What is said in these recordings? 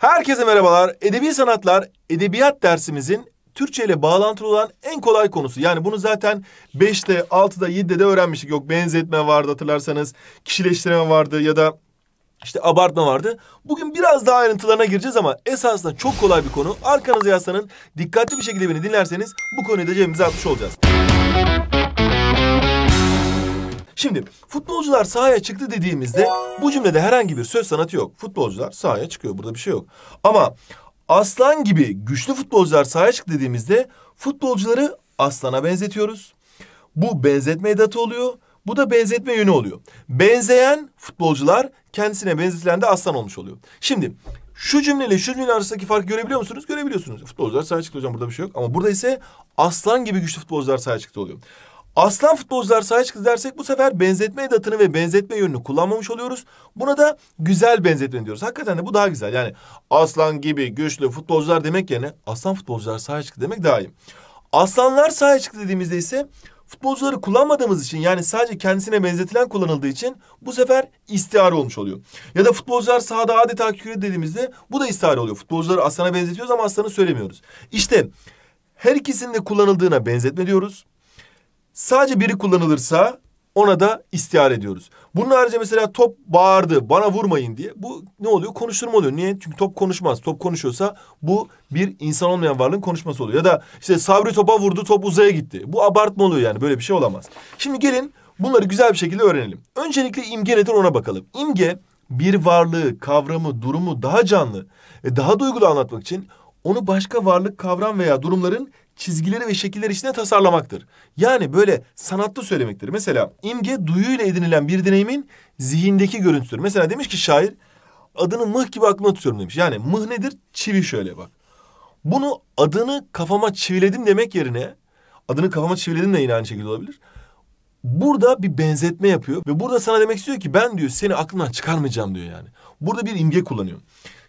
Herkese merhabalar. Edebi sanatlar, edebiyat dersimizin Türkçe ile bağlantılı olan en kolay konusu. Yani bunu zaten 5'te, 6'da, 7'de de öğrenmiştik. Yok benzetme vardı hatırlarsanız, kişileştirme vardı ya da işte abartma vardı. Bugün biraz daha ayrıntılarına gireceğiz ama esasında çok kolay bir konu. Arkanızı yaslanın, dikkatli bir şekilde beni dinlerseniz bu konuyu da cebimize atmış olacağız. Şimdi futbolcular sahaya çıktı dediğimizde bu cümlede herhangi bir söz sanatı yok. Futbolcular sahaya çıkıyor. Burada bir şey yok. Ama aslan gibi güçlü futbolcular sahaya çıktı dediğimizde futbolcuları aslana benzetiyoruz. Bu benzetme edatı oluyor. Bu da benzetme yönü oluyor. Benzeyen futbolcular kendisine benzetilen de aslan olmuş oluyor. Şimdi şu cümleyle şu cümle arasındaki farkı görebiliyor musunuz? Görebiliyorsunuz. Futbolcular sahaya çıktı hocam burada bir şey yok. Ama burada ise aslan gibi güçlü futbolcular sahaya çıktı oluyor. Aslan futbolcular sahaya çıktı dersek bu sefer benzetme edatını ve benzetme yönünü kullanmamış oluyoruz. Buna da güzel benzetme diyoruz. Hakikaten de bu daha güzel. Yani aslan gibi güçlü futbolcular demek yerine aslan futbolcular sahaya çıktı demek daha iyi. Aslanlar sahaya çıktı dediğimizde ise futbolcuları kullanmadığımız için yani sadece kendisine benzetilen kullanıldığı için bu sefer istihare olmuş oluyor. Ya da futbolcular sahada adeta küre dediğimizde bu da istihare oluyor. Futbolcuları aslana benzetiyoruz ama aslanı söylemiyoruz. İşte her ikisinin de kullanıldığına benzetme diyoruz. Sadece biri kullanılırsa ona da istiare ediyoruz. Bunun harici mesela top bağırdı bana vurmayın diye. Bu ne oluyor? Konuşturma oluyor. Niye? Çünkü top konuşmaz. Top konuşuyorsa bu bir insan olmayan varlığın konuşması oluyor. Ya da işte Sabri topa vurdu top uzaya gitti. Bu abartma oluyor yani böyle bir şey olamaz. Şimdi gelin bunları güzel bir şekilde öğrenelim. Öncelikle imge nedir ona bakalım. İmge bir varlığı, kavramı, durumu daha canlı ve daha duygulu anlatmak için onu başka varlık, kavram veya durumların çizgileri ve şekiller içinde tasarlamaktır. Yani böyle sanatlı söylemektir. Mesela imge duyuyla edinilen bir deneyimin zihindeki görüntüsüdür. Mesela demiş ki şair adını mıh gibi aklıma tutuyorum demiş. Yani mıh nedir? Çivi şöyle bak. Bunu adını kafama çiviledim demek yerine adını kafama çiviledim de yine aynı şekilde olabilir. Burada bir benzetme yapıyor ve burada sana demek istiyor ki ben diyor seni aklından çıkarmayacağım diyor yani. Burada bir imge kullanıyor.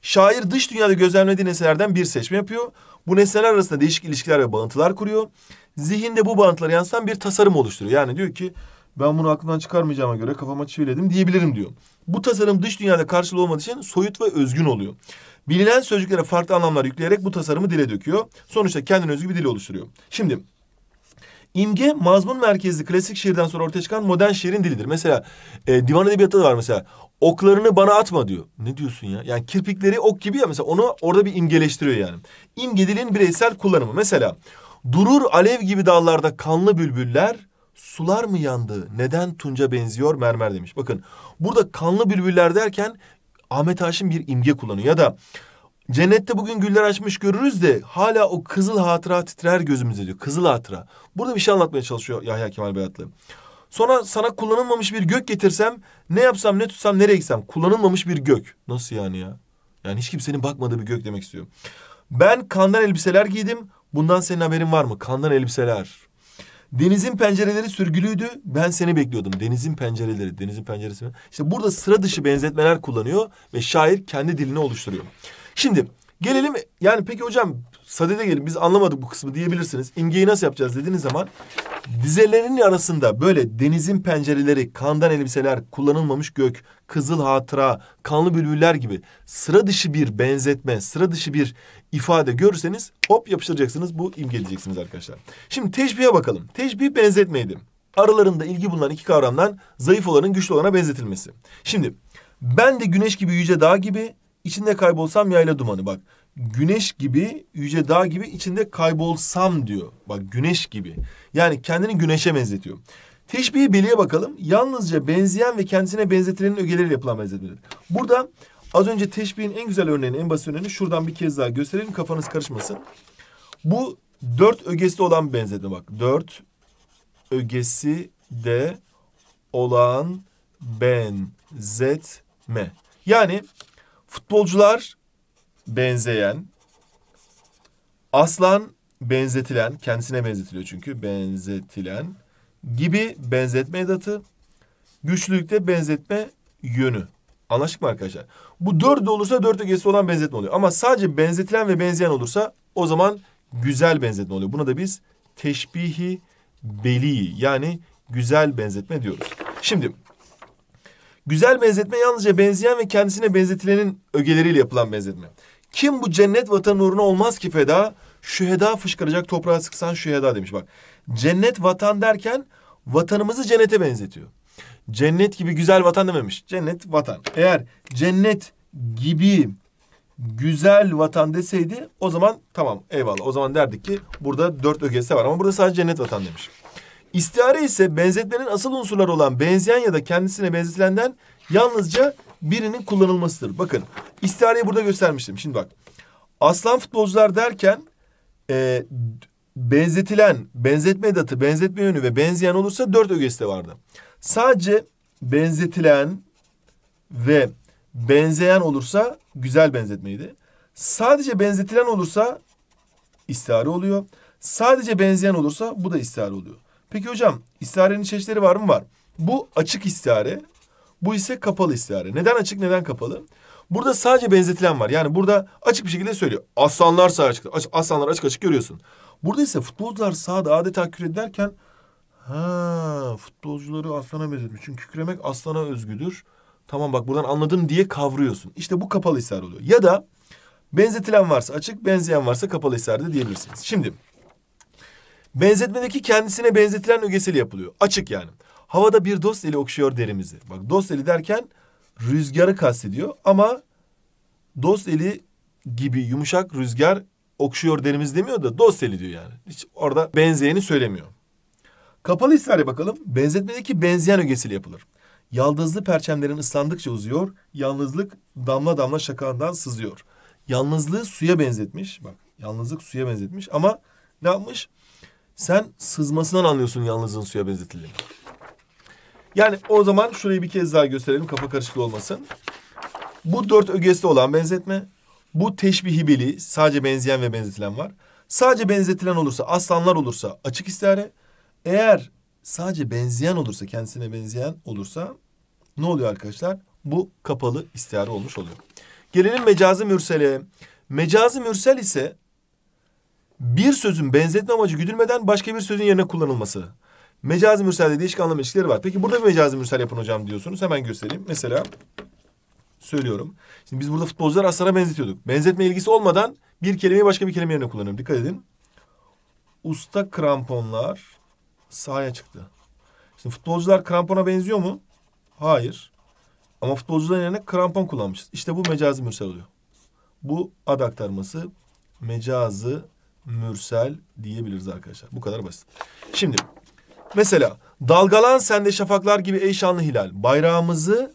Şair dış dünyada gözlemlediği nesnelerden bir seçme yapıyor. Bu nesneler arasında değişik ilişkiler ve bağıntılar kuruyor. Zihinde bu bağıntıları yansıtan bir tasarım oluşturuyor. Yani diyor ki ben bunu aklımdan çıkarmayacağıma göre kafama çiviledim diyebilirim diyor. Bu tasarım dış dünyada karşılığı olmadığı için soyut ve özgün oluyor. Bilinen sözcüklere farklı anlamlar yükleyerek bu tasarımı dile döküyor. Sonuçta kendine özgü bir dil oluşturuyor. Şimdi İmge mazmun merkezli klasik şiirden sonra ortaya çıkan modern şiirin dilidir. Mesela e, divan edebiyatta da var mesela. Oklarını bana atma diyor. Ne diyorsun ya? Yani kirpikleri ok gibi ya mesela onu orada bir imgeleştiriyor yani. İmge dilin bireysel kullanımı. Mesela durur alev gibi dallarda kanlı bülbüller sular mı yandı? Neden Tunca benziyor mermer demiş. Bakın burada kanlı bülbüller derken Ahmet Haşim bir imge kullanıyor ya da Cennette bugün güller açmış görürüz de hala o kızıl hatıra titrer gözümüzde diyor. Kızıl hatıra. Burada bir şey anlatmaya çalışıyor Yahya Kemal Beyatlı. Sonra sana kullanılmamış bir gök getirsem ne yapsam ne tutsam nereye gitsem kullanılmamış bir gök. Nasıl yani ya? Yani hiç kimsenin bakmadığı bir gök demek istiyorum. Ben kandan elbiseler giydim. Bundan senin haberin var mı? Kandan elbiseler. Denizin pencereleri sürgülüydü. Ben seni bekliyordum. Denizin pencereleri. Denizin penceresi mi? İşte burada sıra dışı benzetmeler kullanıyor ve şair kendi dilini oluşturuyor. Şimdi gelelim yani peki hocam sadede gelin biz anlamadık bu kısmı diyebilirsiniz. İmgeyi nasıl yapacağız dediğiniz zaman dizelerinin arasında böyle denizin pencereleri, kandan elbiseler, kullanılmamış gök, kızıl hatıra, kanlı bülbüller gibi sıra dışı bir benzetme, sıra dışı bir ifade görürseniz hop yapıştıracaksınız. Bu imge diyeceksiniz arkadaşlar. Şimdi teşbihe bakalım. Teşbih benzetmeydi. Aralarında ilgi bulunan iki kavramdan zayıf olanın güçlü olana benzetilmesi. Şimdi ben de güneş gibi yüce dağ gibi İçinde kaybolsam yayla dumanı bak. Güneş gibi, yüce dağ gibi içinde kaybolsam diyor. Bak güneş gibi. Yani kendini güneşe benzetiyor. Teşbihi beliye bakalım. Yalnızca benzeyen ve kendisine benzetilenin ögeleriyle yapılan benzetmeler. Burada az önce teşbihin en güzel örneğini, en basit örneğini şuradan bir kez daha gösterelim. Kafanız karışmasın. Bu dört ögesi olan benzetme bak. Dört ögesi de olan benzetme. Yani Futbolcular benzeyen, aslan benzetilen, kendisine benzetiliyor çünkü benzetilen gibi benzetme edatı, güçlülükte benzetme yönü. Anlaşık mı arkadaşlar? Bu dört de olursa dört ögesi olan benzetme oluyor. Ama sadece benzetilen ve benzeyen olursa o zaman güzel benzetme oluyor. Buna da biz teşbihi beli yani güzel benzetme diyoruz. Şimdi Güzel benzetme yalnızca benzeyen ve kendisine benzetilenin ögeleriyle yapılan benzetme. Kim bu cennet vatan uğruna olmaz ki feda, şüheda fışkıracak toprağa sıksan şüheda demiş bak. Cennet vatan derken vatanımızı cennete benzetiyor. Cennet gibi güzel vatan dememiş. Cennet vatan. Eğer cennet gibi güzel vatan deseydi o zaman tamam eyvallah. O zaman derdik ki burada dört ögesi var ama burada sadece cennet vatan demiş. İstihare ise benzetmenin asıl unsurları olan benzeyen ya da kendisine benzetilenden yalnızca birinin kullanılmasıdır. Bakın istihareyi burada göstermiştim. Şimdi bak aslan futbolcular derken e, benzetilen, benzetme edatı, benzetme yönü ve benzeyen olursa dört ögesi vardı. Sadece benzetilen ve benzeyen olursa güzel benzetmeydi. Sadece benzetilen olursa istihare oluyor. Sadece benzeyen olursa bu da istihare oluyor. Peki hocam istiharenin çeşitleri var mı? Var. Bu açık istihare. Bu ise kapalı istihare. Neden açık neden kapalı? Burada sadece benzetilen var. Yani burada açık bir şekilde söylüyor. Aslanlar sağa çıktı. Aslanlar açık açık görüyorsun. Burada ise futbolcular sahada adeta küredlerken ha futbolcuları aslana benzetmiş. Çünkü küremek aslana özgüdür. Tamam bak buradan anladım diye kavruyorsun. İşte bu kapalı istihare oluyor. Ya da benzetilen varsa açık, benzeyen varsa kapalı istihare de diyebilirsiniz. Şimdi Benzetmedeki kendisine benzetilen ögesel yapılıyor. Açık yani. Havada bir dost eli okşuyor derimizi. Bak dost eli derken rüzgarı kastediyor ama dost eli gibi yumuşak rüzgar okşuyor derimiz demiyor da dost eli diyor yani. Hiç orada benzeyeni söylemiyor. Kapalı hissare bakalım. Benzetmedeki benzeyen ögesiyle yapılır. Yaldızlı perçemlerin ıslandıkça uzuyor. Yalnızlık damla damla şakağından sızıyor. Yalnızlığı suya benzetmiş. Bak yalnızlık suya benzetmiş ama ne yapmış? Sen sızmasından anlıyorsun yalnızın suya benzetildiğini. Yani o zaman şurayı bir kez daha gösterelim kafa karışıklığı olmasın. Bu dört ögesi olan benzetme. Bu teşbihi beli sadece benzeyen ve benzetilen var. Sadece benzetilen olursa aslanlar olursa açık istihare. Eğer sadece benzeyen olursa kendisine benzeyen olursa ne oluyor arkadaşlar? Bu kapalı istihare olmuş oluyor. Gelelim mecazi mürsele. Mecazi mürsel ise bir sözün benzetme amacı güdülmeden başka bir sözün yerine kullanılması. Mecazi mürselde değişik anlam ilişkileri var. Peki burada bir mecazi mürsel yapın hocam diyorsunuz. Hemen göstereyim. Mesela söylüyorum. Şimdi biz burada futbolcular aslara benzetiyorduk. Benzetme ilgisi olmadan bir kelimeyi başka bir kelime yerine kullanıyorum. Dikkat edin. Usta kramponlar sahaya çıktı. Şimdi futbolcular krampona benziyor mu? Hayır. Ama futbolcuların yerine krampon kullanmışız. İşte bu mecazi mürsel oluyor. Bu ad aktarması mecazı mürsel diyebiliriz arkadaşlar. Bu kadar basit. Şimdi mesela dalgalan sende şafaklar gibi ey şanlı hilal. Bayrağımızı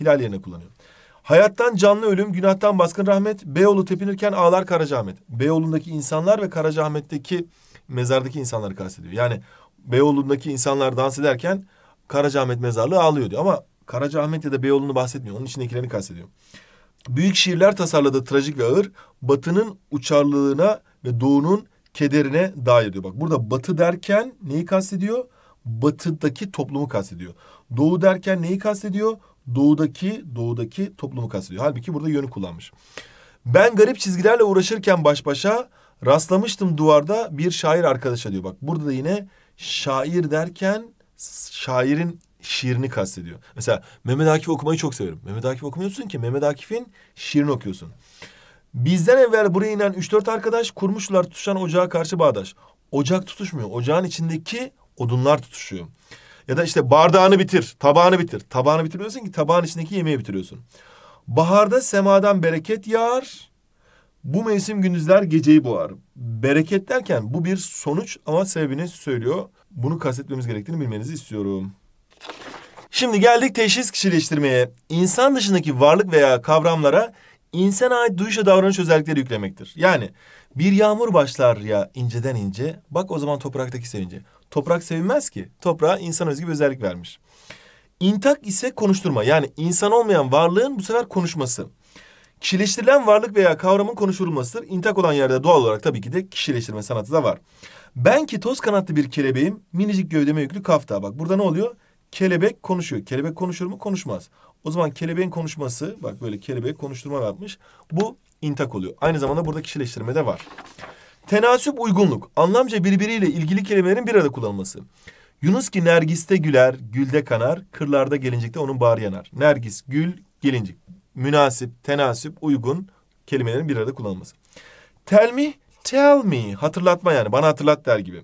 hilal yerine kullanıyorum Hayattan canlı ölüm, günahtan baskın rahmet. Beyoğlu tepinirken ağlar karacahmet Beyoğlu'ndaki insanlar ve karacahmetteki mezardaki insanları kastediyor. Yani Beyoğlu'ndaki insanlar dans ederken karacahmet mezarlığı ağlıyor diyor. Ama karacahmet ya da Beyoğlu'nu bahsetmiyor. Onun içindekilerini kastediyor. Büyük şiirler tasarladı trajik ve ağır. Batının uçarlığına ve doğunun kederine dair diyor. Bak burada batı derken neyi kastediyor? Batıdaki toplumu kastediyor. Doğu derken neyi kastediyor? Doğudaki, doğudaki toplumu kastediyor. Halbuki burada yönü kullanmış. Ben garip çizgilerle uğraşırken baş başa rastlamıştım duvarda bir şair arkadaşa diyor. Bak burada da yine şair derken şairin şiirini kastediyor. Mesela Mehmet Akif okumayı çok severim. Mehmet Akif okumuyorsun ki Mehmet Akif'in şiirini okuyorsun. Bizden evvel buraya inen üç dört arkadaş kurmuşlar tutuşan ocağa karşı bağdaş. Ocak tutuşmuyor. Ocağın içindeki odunlar tutuşuyor. Ya da işte bardağını bitir, tabağını bitir. Tabağını bitiriyorsun ki tabağın içindeki yemeği bitiriyorsun. Baharda semadan bereket yağar. Bu mevsim gündüzler geceyi boğar. Bereket derken bu bir sonuç ama sebebini söylüyor. Bunu kastetmemiz gerektiğini bilmenizi istiyorum. Şimdi geldik teşhis kişileştirmeye. İnsan dışındaki varlık veya kavramlara insana ait duyuş ve davranış özellikleri yüklemektir. Yani bir yağmur başlar ya inceden ince, bak o zaman topraktaki sevince. Toprak sevinmez ki. Toprağa insan özgü bir özellik vermiş. İntak ise konuşturma. Yani insan olmayan varlığın bu sefer konuşması. Kişileştirilen varlık veya kavramın konuşulmasıdır. İntak olan yerde doğal olarak tabii ki de kişileştirme sanatı da var. Ben ki toz kanatlı bir kelebeğim, minicik gövdeme yüklü kafta. Bak burada ne oluyor? Kelebek konuşuyor. Kelebek konuşur mu? Konuşmaz. O zaman kelebeğin konuşması bak böyle kelebeğe konuşturma yapmış. Bu intak oluyor. Aynı zamanda burada kişileştirme de var. Tenasüp uygunluk. Anlamca birbiriyle ilgili kelimelerin bir arada kullanılması. Yunus ki Nergis'te güler, gülde kanar, kırlarda gelincikte onun bağrı yanar. Nergis, gül, gelincik. Münasip, tenasüp, uygun kelimelerin bir arada kullanılması. Tell me, tell me. Hatırlatma yani bana hatırlat der gibi.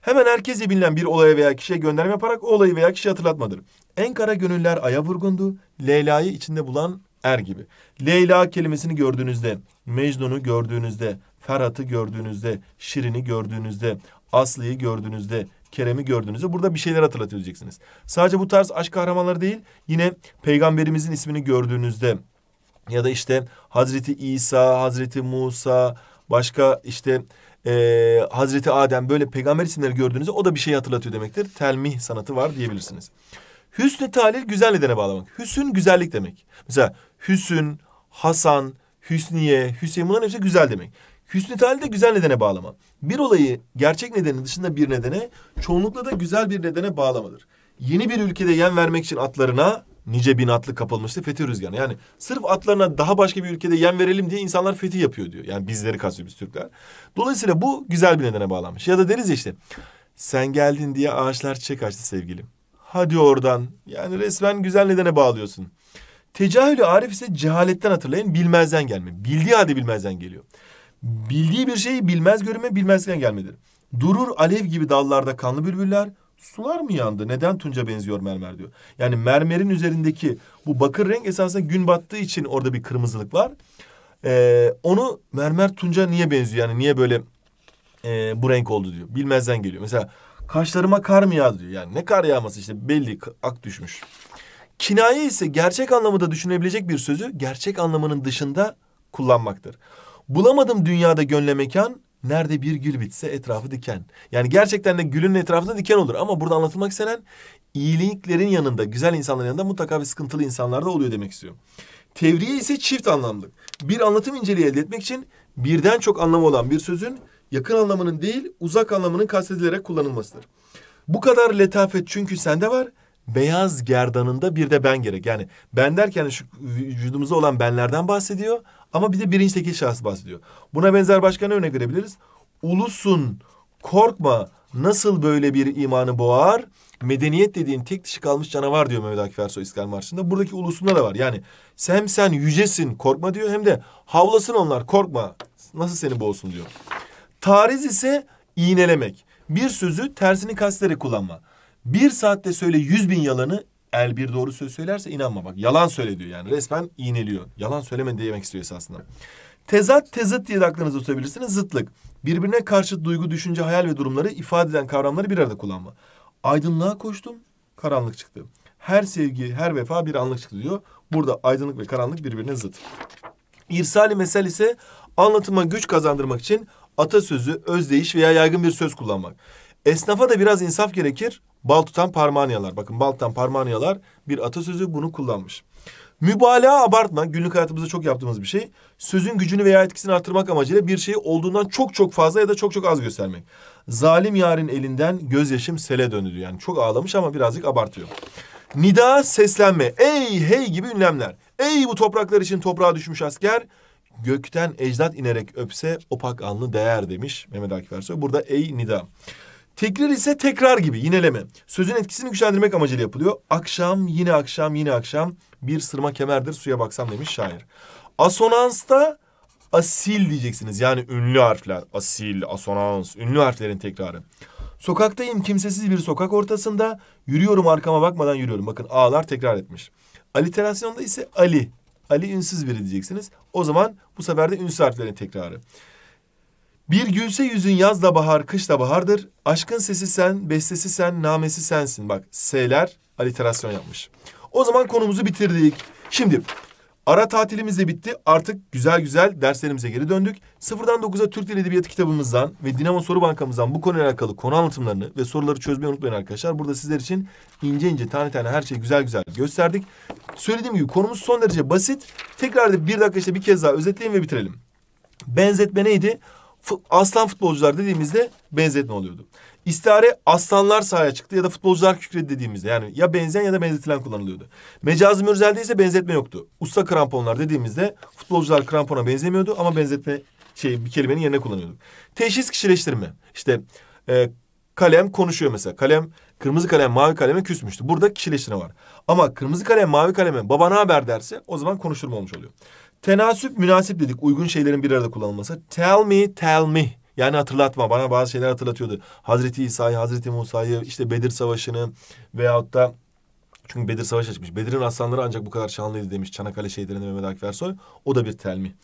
Hemen herkese bilinen bir olaya veya kişiye gönderme yaparak o olayı veya kişiyi hatırlatmadır. En kara gönüller aya vurgundu, Leyla'yı içinde bulan er gibi. Leyla kelimesini gördüğünüzde, Mecnun'u gördüğünüzde, Ferhat'ı gördüğünüzde, Şirin'i gördüğünüzde, Aslı'yı gördüğünüzde, Kerem'i gördüğünüzde burada bir şeyler hatırlatabileceksiniz. Sadece bu tarz aşk kahramanları değil, yine peygamberimizin ismini gördüğünüzde ya da işte Hazreti İsa, Hazreti Musa, başka işte e, Hazreti Adem böyle peygamber isimleri gördüğünüzde o da bir şey hatırlatıyor demektir. Telmih sanatı var diyebilirsiniz. Hüsnü talil güzel nedene bağlamak. Hüsün güzellik demek. Mesela Hüsün, Hasan, Hüsniye, Hüseyin bunların hepsi güzel demek. Hüsnü talil de güzel nedene bağlama. Bir olayı gerçek nedenin dışında bir nedene, çoğunlukla da güzel bir nedene bağlamadır. Yeni bir ülkede yem vermek için atlarına nice bin atlı kapılmıştı fetih rüzgarına. Yani sırf atlarına daha başka bir ülkede yem verelim diye insanlar fetih yapıyor diyor. Yani bizleri kastıyor biz Türkler. Dolayısıyla bu güzel bir nedene bağlanmış. Ya da deriz ya işte sen geldin diye ağaçlar çiçek açtı sevgilim. Hadi oradan. Yani resmen güzel nedene bağlıyorsun. Tecahülü Arif ise cehaletten hatırlayın bilmezden gelme. Bildiği halde bilmezden geliyor. Bildiği bir şeyi bilmez görme bilmezden gelmedir. Durur alev gibi dallarda kanlı bülbüller, sular mı yandı? Neden tunca benziyor mermer diyor. Yani mermerin üzerindeki bu bakır renk esasında gün battığı için orada bir kırmızılık var. Ee, onu mermer tunca niye benziyor? Yani niye böyle e, bu renk oldu diyor. Bilmezden geliyor. Mesela kaşlarıma kar mı yağdı diyor. Yani ne kar yağması işte belli ak düşmüş. Kinaye ise gerçek anlamında düşünebilecek bir sözü gerçek anlamının dışında kullanmaktır. Bulamadım dünyada gönle mekan, Nerede bir gül bitse etrafı diken. Yani gerçekten de gülün etrafında diken olur. Ama burada anlatılmak istenen iyiliklerin yanında, güzel insanların yanında mutlaka bir sıkıntılı insanlar da oluyor demek istiyorum. Tevriye ise çift anlamlı. Bir anlatım inceliği elde etmek için birden çok anlamı olan bir sözün yakın anlamının değil uzak anlamının kastedilerek kullanılmasıdır. Bu kadar letafet çünkü sende var beyaz gerdanında bir de ben gerek. Yani ben derken şu vücudumuzda olan benlerden bahsediyor ama bir de birinci tekil şahıs bahsediyor. Buna benzer başka ne örnek verebiliriz? Ulusun korkma nasıl böyle bir imanı boğar? Medeniyet dediğin tek dişi kalmış canavar diyor Mehmet Akif Ersoy İskal Marşı'nda. Buradaki ulusunda da var. Yani hem sen yücesin korkma diyor hem de havlasın onlar korkma nasıl seni boğsun diyor. Tariz ise iğnelemek. Bir sözü tersini kastederek kullanma. Bir saatte söyle yüz bin yalanı el bir doğru söz söylerse inanma bak. Yalan söyle diyor yani resmen iğneliyor. Yalan söyleme demek istiyor esasında. Tezat tezat diye de aklınıza tutabilirsiniz. Zıtlık. Birbirine karşı duygu, düşünce, hayal ve durumları ifade eden kavramları bir arada kullanma. Aydınlığa koştum, karanlık çıktı. Her sevgi, her vefa bir anlık çıktı diyor. Burada aydınlık ve karanlık birbirine zıt. İrsali mesel ise anlatıma güç kazandırmak için atasözü, özdeyiş veya yaygın bir söz kullanmak. Esnafa da biraz insaf gerekir. Bal tutan parmağını yalar. Bakın bal tutan parmağını yalar bir atasözü bunu kullanmış. Mübalağa abartma günlük hayatımızda çok yaptığımız bir şey. Sözün gücünü veya etkisini artırmak amacıyla bir şeyi olduğundan çok çok fazla ya da çok çok az göstermek. Zalim yarın elinden gözyaşım sele döndü yani çok ağlamış ama birazcık abartıyor. Nida seslenme ey hey gibi ünlemler. Ey bu topraklar için toprağa düşmüş asker gökten ecdat inerek öpse opak anlı değer demiş Mehmet Akif Ersoy. Burada ey nida. Tekrar ise tekrar gibi yineleme. Sözün etkisini güçlendirmek amacıyla yapılıyor. Akşam, yine akşam, yine akşam bir sırma kemerdir suya baksam demiş şair. Asonansta asil diyeceksiniz. Yani ünlü harfler. Asil, asonans, ünlü harflerin tekrarı. Sokaktayım kimsesiz bir sokak ortasında. Yürüyorum arkama bakmadan yürüyorum. Bakın ağlar tekrar etmiş. Aliterasyonda ise Ali. Ali ünsüz biri diyeceksiniz. O zaman bu sefer de ünsüz harflerin tekrarı. Bir gülse yüzün yaz da bahar, kış da bahardır. Aşkın sesi sen, bestesi sen, namesi sensin. Bak S'ler aliterasyon yapmış. O zaman konumuzu bitirdik. Şimdi ara tatilimiz de bitti. Artık güzel güzel derslerimize geri döndük. Sıfırdan dokuza Türk Dil Edebiyatı kitabımızdan ve Dinamo Soru Bankamızdan bu konuyla alakalı konu anlatımlarını ve soruları çözmeyi unutmayın arkadaşlar. Burada sizler için ince ince tane tane her şeyi güzel güzel gösterdik. Söylediğim gibi konumuz son derece basit. Tekrar da bir dakika işte bir kez daha özetleyin ve bitirelim. Benzetme neydi? aslan futbolcular dediğimizde benzetme oluyordu. İstare aslanlar sahaya çıktı ya da futbolcular kükredi dediğimizde yani ya benzeyen ya da benzetilen kullanılıyordu. Mecazi mürzel'de ise benzetme yoktu. Usta kramponlar dediğimizde futbolcular krampona benzemiyordu ama benzetme şey bir kelimenin yerine kullanıyorduk. Teşhis kişileştirme. İşte e, kalem konuşuyor mesela. Kalem kırmızı kalem mavi kaleme küsmüştü. Burada kişileştirme var. Ama kırmızı kalem mavi kaleme baba ne haber derse o zaman konuşturma olmuş oluyor. Tenasüp münasip dedik. Uygun şeylerin bir arada kullanılması. Tell me, tell me. Yani hatırlatma. Bana bazı şeyler hatırlatıyordu. Hazreti İsa'yı, Hazreti Musa'yı, işte Bedir Savaşı'nı veyahut da çünkü Bedir Savaşı açmış. Bedir'in aslanları ancak bu kadar şanlıydı demiş Çanakkale şehitlerinde Mehmet Akif Ersoy. O da bir telmi.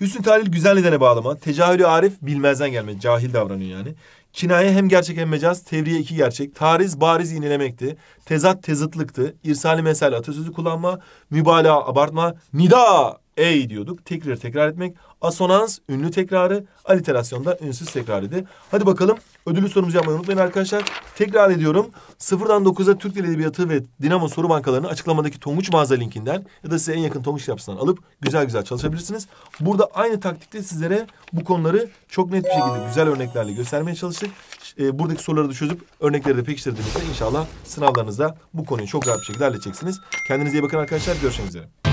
Hüsnü Talil güzel nedene bağlama. Tecahülü Arif bilmezden gelme. Cahil davranıyor yani. Kinaye hem gerçek hem mecaz. Tevriye iki gerçek. Tariz bariz iğnelemekti. Tezat tezıtlıktı. İrsali mesel atasözü kullanma. Mübalağa abartma. Nida e diyorduk. Tekrar tekrar etmek. Asonans ünlü tekrarı. Aliterasyonda ünsüz tekrarıydı. Hadi bakalım ödüllü sorumuzu yapmayı unutmayın arkadaşlar. Tekrar ediyorum. 0'dan 9'a Türk Dil Edebiyatı ve Dinamo soru bankalarını açıklamadaki Tonguç mağaza linkinden ya da size en yakın Tonguç yapısından alıp güzel güzel çalışabilirsiniz. Burada aynı taktikle sizlere bu konuları çok net bir şekilde güzel örneklerle göstermeye çalıştık. E, buradaki soruları da çözüp örnekleri de pekiştirdiğinizde inşallah sınavlarınızda bu konuyu çok rahat bir şekilde halledeceksiniz. Kendinize iyi bakın arkadaşlar. Görüşmek üzere.